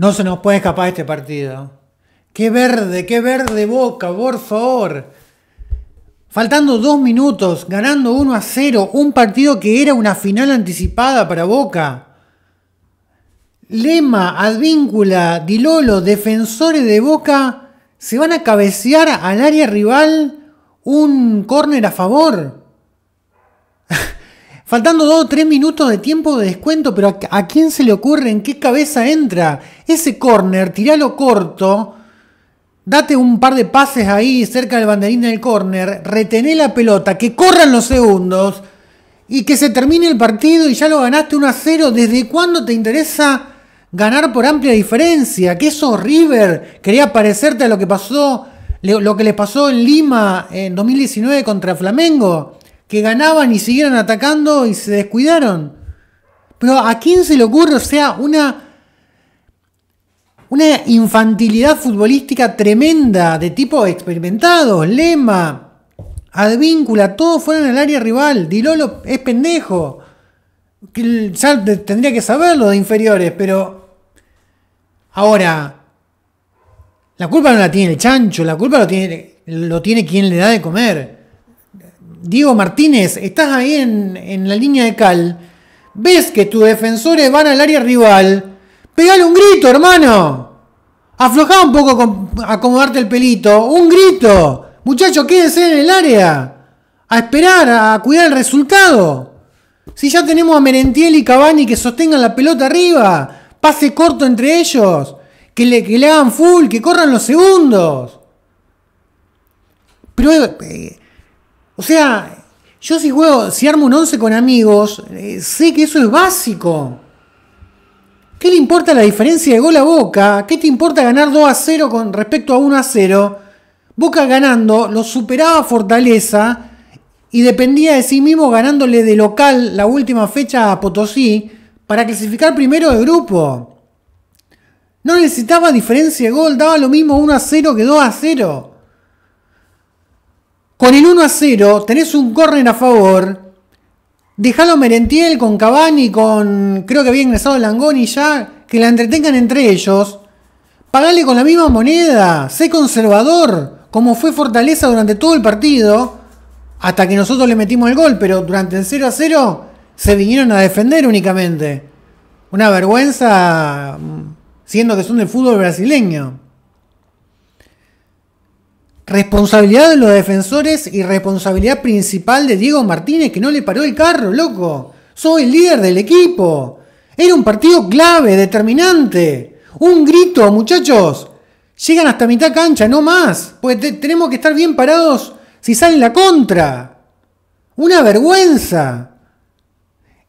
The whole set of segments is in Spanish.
No se nos puede escapar este partido. ¡Qué verde, qué verde boca, por favor! Faltando dos minutos, ganando 1 a 0, un partido que era una final anticipada para Boca. Lema, Advíncula, Dilolo, defensores de Boca, se van a cabecear al área rival un córner a favor. Faltando dos, o tres minutos de tiempo de descuento, pero a, quién se le ocurre? ¿En qué cabeza entra? Ese corner, tiralo corto, date un par de pases ahí cerca del banderín del corner, retené la pelota, que corran los segundos y que se termine el partido y ya lo ganaste 1 a 0. ¿Desde cuándo te interesa ganar por amplia diferencia? Que eso River quería parecerte a lo que pasó, lo que le pasó en Lima en 2019 contra Flamengo que ganaban y siguieron atacando y se descuidaron. Pero ¿a quién se le ocurre? O sea, una, una infantilidad futbolística tremenda de tipo experimentado, Lema, Advíncula, todos fueron al área rival. Dilolo es pendejo. Ya tendría que saberlo de inferiores, pero. Ahora. La culpa no la tiene el chancho, la culpa lo tiene, lo tiene quien le da de comer. Diego Martínez, estás ahí en, la línea de cal. Ves que tus defensores van al área rival. Pegale un grito, hermano. Aflojá un poco con acomodarte el pelito. Un grito. Muchachos, quédense en el área. A esperar, a cuidar el resultado. Si ya tenemos a Merentiel y Cabani que sostengan la pelota arriba. Pase corto entre ellos. Que le, hagan full, que corran los segundos. Pero eh, o sea, yo si juego, si armo un 11 con amigos, eh, sé que eso es básico. ¿Qué le importa la diferencia de gol a Boca? ¿Qué te importa ganar 2 a 0 con respecto a 1 a 0? Boca ganando lo superaba Fortaleza y dependía de sí mismo ganándole de local la última fecha a Potosí para clasificar primero de grupo. No necesitaba diferencia de gol, daba lo mismo 1 a 0 que 2 a 0. Con el 1 a 0 tenés un córner a favor. Dejalo Merentiel con Cavani, con creo que había ingresado Langoni ya, que la entretengan entre ellos. Pagale con la misma moneda, sé conservador, como fue Fortaleza durante todo el partido, hasta que nosotros le metimos el gol, pero durante el 0 a 0 se vinieron a defender únicamente. Una vergüenza mm, siendo que son del fútbol brasileño. Responsabilidad de los defensores y responsabilidad principal de Diego Martínez que no le paró el carro, loco. Soy el líder del equipo. Era un partido clave, determinante. Un grito, muchachos. Llegan hasta mitad cancha, no más. Pues tenemos que estar bien parados si salen la contra. Una vergüenza.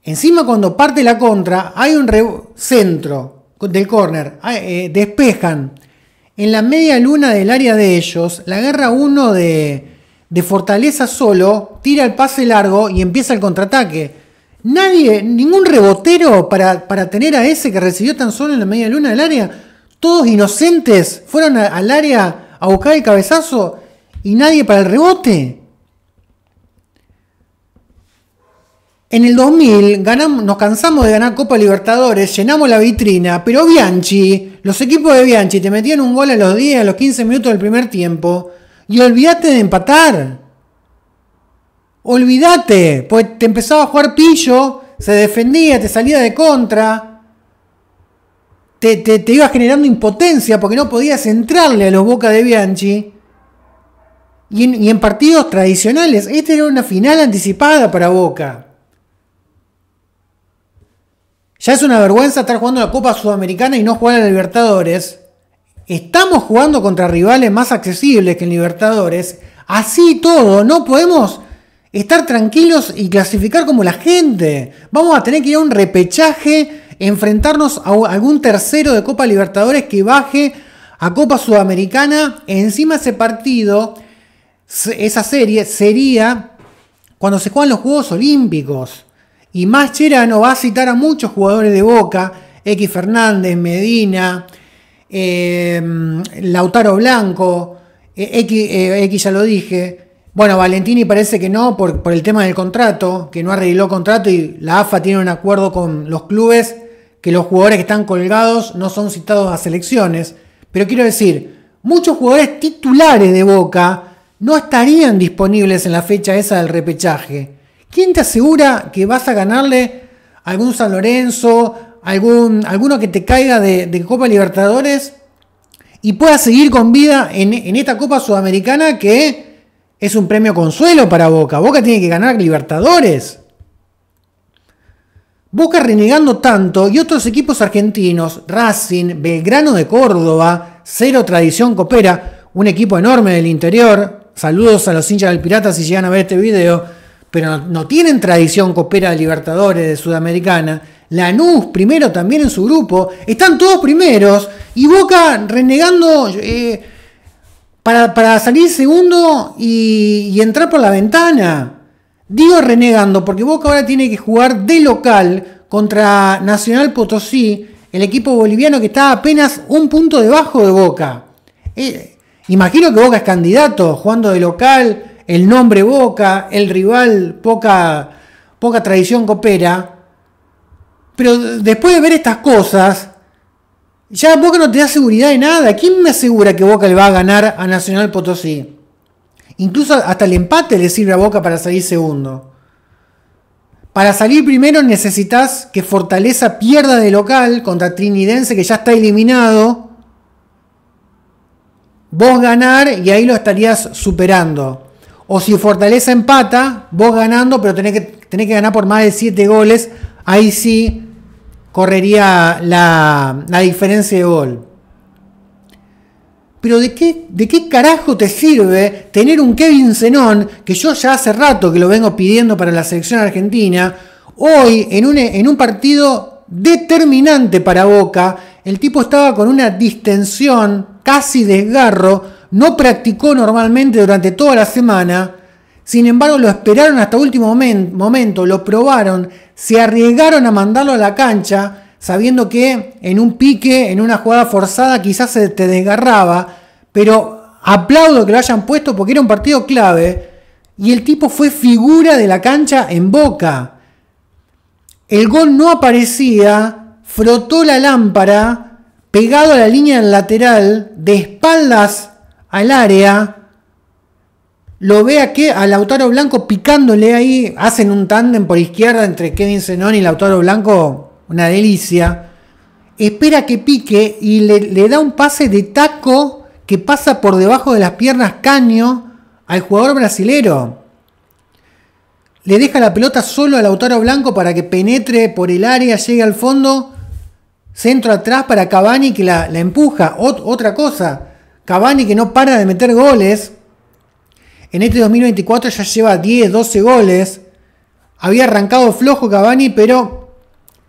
Encima cuando parte la contra hay un centro del córner. Ah, eh, despejan. En la media luna del área de ellos, la guerra uno de, de fortaleza solo, tira el pase largo y empieza el contraataque. Nadie, ningún rebotero para, tener a ese que recibió tan solo en la media luna del área. Todos inocentes fueron al área a buscar el cabezazo y nadie para el rebote. En el 2000 nos cansamos de ganar Copa Libertadores, llenamos la vitrina, pero Bianchi, los equipos de Bianchi te metían un gol a los 10, a los 15 minutos del primer tiempo y olvídate de empatar. Olvídate, pues te empezaba a jugar pillo, se defendía, te salía de contra, te, iba generando impotencia porque no podías entrarle a los Boca de Bianchi. y en partidos tradicionales, esta era una final anticipada para Boca ya es una vergüenza estar jugando la Copa Sudamericana y no jugar en Libertadores. Estamos jugando contra rivales más accesibles que en Libertadores. Así todo, no podemos estar tranquilos y clasificar como la gente. Vamos a tener que ir a un repechaje, enfrentarnos a algún tercero de Copa Libertadores que baje a Copa Sudamericana. Encima ese partido, esa serie, sería cuando se juegan los Juegos Olímpicos. Y más no va a citar a muchos jugadores de Boca, X Fernández, Medina, eh, Lautaro Blanco, eh, eh, X, ya lo dije. Bueno, Valentini parece que no por, por el tema del contrato, que no arregló contrato y la AFA tiene un acuerdo con los clubes que los jugadores que están colgados no son citados a selecciones. Pero quiero decir, muchos jugadores titulares de Boca no estarían disponibles en la fecha esa del repechaje. ¿Quién te asegura que vas a ganarle a algún San Lorenzo, algún, alguno que te caiga de, Copa Libertadores y puedas seguir con vida en, en, esta Copa Sudamericana que es un premio consuelo para Boca? Boca tiene que ganar Libertadores. Boca renegando tanto y otros equipos argentinos, Racing, Belgrano de Córdoba, Cero Tradición Copera, un equipo enorme del interior. Saludos a los hinchas del Pirata si llegan a ver este video pero no, tienen tradición copera de Libertadores de Sudamericana. Lanús primero también en su grupo. Están todos primeros. Y Boca renegando eh, para, para, salir segundo y, entrar por la ventana. Digo renegando porque Boca ahora tiene que jugar de local contra Nacional Potosí, el equipo boliviano que está apenas un punto debajo de Boca. Eh, imagino que Boca es candidato, jugando de local, el nombre Boca, el rival poca, poca tradición coopera. Pero después de ver estas cosas, ya Boca no te da seguridad de nada. ¿Quién me asegura que Boca le va a ganar a Nacional Potosí? Incluso hasta el empate le sirve a Boca para salir segundo. Para salir primero necesitas que Fortaleza pierda de local contra Trinidense que ya está eliminado. Vos ganar y ahí lo estarías superando. O si Fortaleza empata, vos ganando, pero tenés que, que ganar por más de 7 goles, ahí sí correría la, diferencia de gol. Pero ¿de qué, ¿de qué carajo te sirve tener un Kevin Zenón, que yo ya hace rato que lo vengo pidiendo para la selección argentina, hoy en un, en un partido determinante para Boca, el tipo estaba con una distensión, casi desgarro, no practicó normalmente durante toda la semana, sin embargo lo esperaron hasta último momento, lo probaron, se arriesgaron a mandarlo a la cancha, sabiendo que en un pique, en una jugada forzada, quizás se te desgarraba, pero aplaudo que lo hayan puesto porque era un partido clave, y el tipo fue figura de la cancha en boca. El gol no aparecía, frotó la lámpara, pegado a la línea lateral, de espaldas al área. Lo ve a que a Lautaro Blanco picándole ahí. Hacen un tándem por izquierda entre Kevin Zenón y Lautaro Blanco. Una delicia. Espera que pique y le, da un pase de taco que pasa por debajo de las piernas Caño al jugador brasilero. Le deja la pelota solo a Lautaro Blanco para que penetre por el área, llegue al fondo. Centro atrás para Cavani que la, empuja. otra cosa. Cavani que no para de meter goles. En este 2024 ya lleva 10, 12 goles. Había arrancado flojo Cavani, pero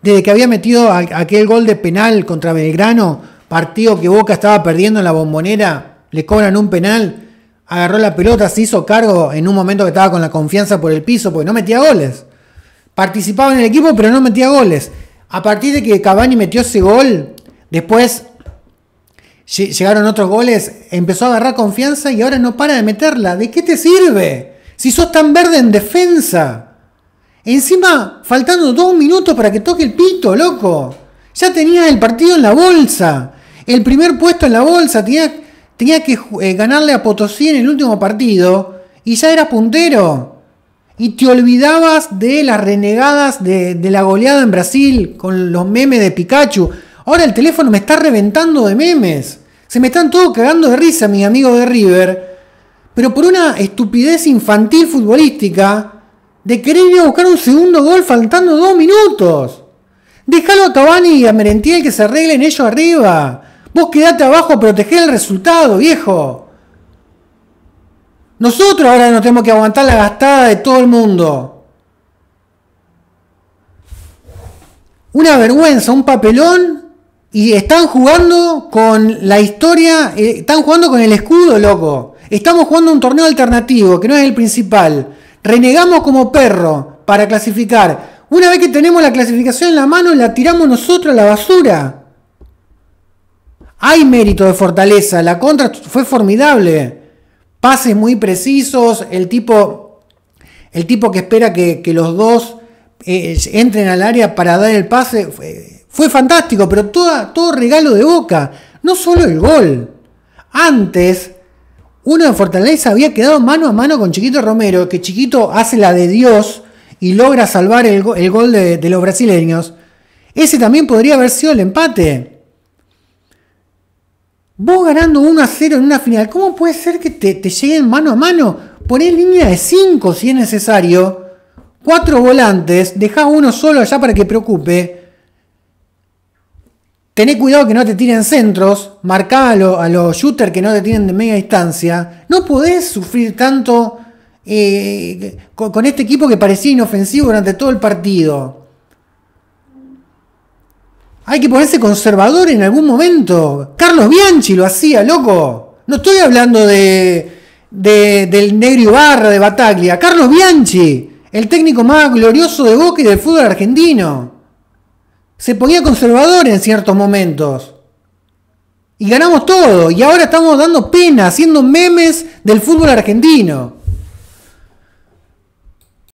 desde que había metido aquel gol de penal contra Belgrano, partido que Boca estaba perdiendo en la bombonera, le cobran un penal, agarró la pelota, se hizo cargo en un momento que estaba con la confianza por el piso, porque no metía goles. Participaba en el equipo, pero no metía goles. A partir de que Cavani metió ese gol, después llegaron otros goles, empezó a agarrar confianza y ahora no para de meterla. ¿De qué te sirve? Si sos tan verde en defensa. Encima, faltando dos minutos para que toque el pito, loco. Ya tenías el partido en la bolsa. El primer puesto en la bolsa. Tenías, tenía que eh, ganarle a Potosí en el último partido. Y ya eras puntero. Y te olvidabas de las renegadas de, de la goleada en Brasil con los memes de Pikachu. Ahora el teléfono me está reventando de memes. Se me están todos cagando de risa, mis amigos de River. Pero por una estupidez infantil futbolística de querer ir a buscar un segundo gol faltando dos minutos. Déjalo a Cavani y a Merentiel que se arreglen ellos arriba. Vos quedate abajo a proteger el resultado, viejo. Nosotros ahora nos tenemos que aguantar la gastada de todo el mundo. Una vergüenza, un papelón y están jugando con la historia, eh, están jugando con el escudo, loco. Estamos jugando un torneo alternativo, que no es el principal. Renegamos como perro para clasificar. Una vez que tenemos la clasificación en la mano, la tiramos nosotros a la basura. Hay mérito de fortaleza, la contra fue formidable. Pases muy precisos, el tipo, el tipo que espera que, los dos eh, entren al área para dar el pase, fue fantástico, pero toda, todo regalo de boca. No solo el gol. Antes, uno de Fortaleza había quedado mano a mano con Chiquito Romero, que Chiquito hace la de Dios y logra salvar el, gol de, los brasileños. Ese también podría haber sido el empate. Vos ganando 1 a 0 en una final, ¿cómo puede ser que te, lleguen mano a mano? Ponés línea de 5 si es necesario. Cuatro volantes, dejá uno solo allá para que preocupe. Tené cuidado que no te tiren centros, marcá a, los shooters que no te tienen de media distancia. No podés sufrir tanto eh, con, este equipo que parecía inofensivo durante todo el partido. Hay que ponerse conservador en algún momento. Carlos Bianchi lo hacía, loco. No estoy hablando de, del Negro Ibarra de Bataglia. Carlos Bianchi, el técnico más glorioso de Boca y del fútbol argentino se ponía conservador en ciertos momentos. Y ganamos todo. Y ahora estamos dando pena haciendo memes del fútbol argentino.